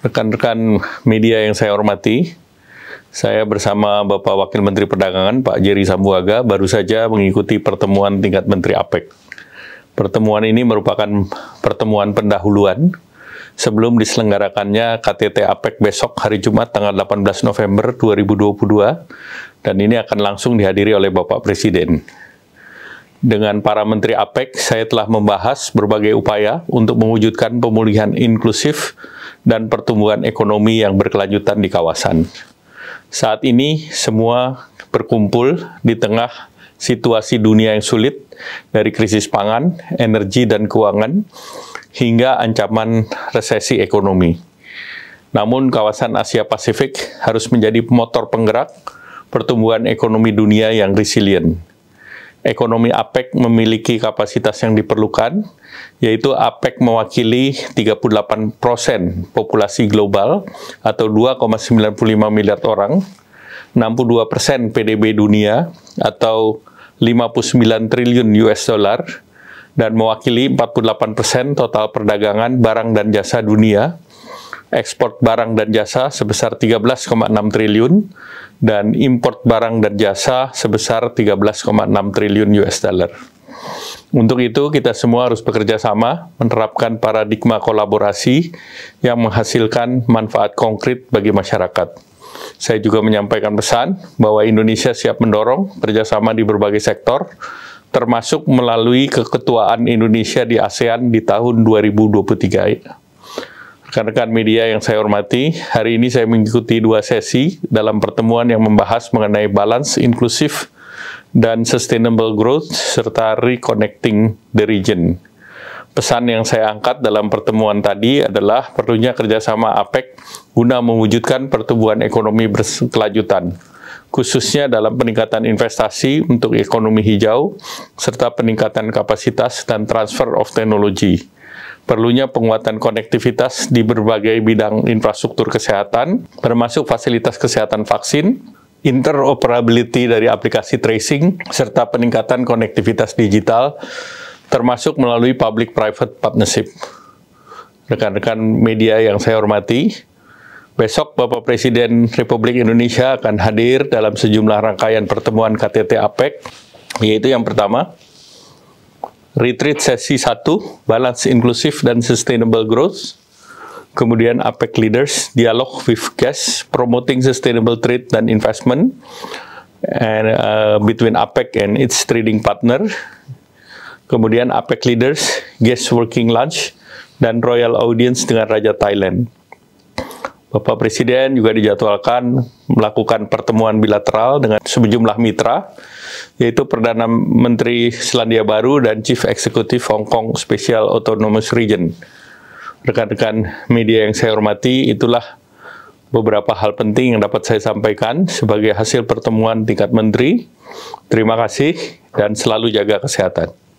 rekan-rekan media yang saya hormati, saya bersama Bapak Wakil Menteri Perdagangan Pak Jerry Sambuaga baru saja mengikuti pertemuan tingkat Menteri APEC. Pertemuan ini merupakan pertemuan pendahuluan sebelum diselenggarakannya KTT APEC besok hari Jumat tanggal 18 November 2022 dan ini akan langsung dihadiri oleh Bapak Presiden. Dengan para menteri APEC, saya telah membahas berbagai upaya untuk mewujudkan pemulihan inklusif dan pertumbuhan ekonomi yang berkelanjutan di kawasan. Saat ini semua berkumpul di tengah situasi dunia yang sulit dari krisis pangan, energi, dan keuangan hingga ancaman resesi ekonomi. Namun kawasan Asia Pasifik harus menjadi motor penggerak pertumbuhan ekonomi dunia yang resilient ekonomi APEC memiliki kapasitas yang diperlukan, yaitu APEC mewakili 38 populasi global atau 2,95 miliar orang, 62 PDB dunia atau 59 triliun US dollar, dan mewakili 48 total perdagangan barang dan jasa dunia, ekspor barang dan jasa sebesar 13,6 triliun dan impor barang dan jasa sebesar 13,6 triliun US dollar. Untuk itu kita semua harus bekerja sama menerapkan paradigma kolaborasi yang menghasilkan manfaat konkret bagi masyarakat. Saya juga menyampaikan pesan bahwa Indonesia siap mendorong kerjasama di berbagai sektor, termasuk melalui keketuaan Indonesia di ASEAN di tahun 2023 rekan-rekan media yang saya hormati, hari ini saya mengikuti dua sesi dalam pertemuan yang membahas mengenai balance inklusif dan sustainable growth serta reconnecting the region. Pesan yang saya angkat dalam pertemuan tadi adalah perlunya kerjasama APEC guna mewujudkan pertumbuhan ekonomi berkelanjutan, khususnya dalam peningkatan investasi untuk ekonomi hijau, serta peningkatan kapasitas dan transfer of technology perlunya penguatan konektivitas di berbagai bidang infrastruktur kesehatan, termasuk fasilitas kesehatan vaksin, interoperability dari aplikasi tracing, serta peningkatan konektivitas digital, termasuk melalui public-private partnership. Rekan-rekan media yang saya hormati, Besok Bapak Presiden Republik Indonesia akan hadir dalam sejumlah rangkaian pertemuan KTT APEC, yaitu yang pertama, retreat sesi 1, balance inclusive dan sustainable growth. Kemudian APEC leaders, dialog with guests, promoting sustainable trade dan investment and uh, between APEC and its trading partner. Kemudian APEC leaders, guest working lunch dan royal audience dengan Raja Thailand. Bapak Presiden juga dijadwalkan melakukan pertemuan bilateral dengan sejumlah mitra, yaitu Perdana Menteri Selandia Baru dan Chief Executive Hong Kong Special Autonomous Region. Rekan-rekan media yang saya hormati, itulah beberapa hal penting yang dapat saya sampaikan sebagai hasil pertemuan tingkat menteri. Terima kasih dan selalu jaga kesehatan.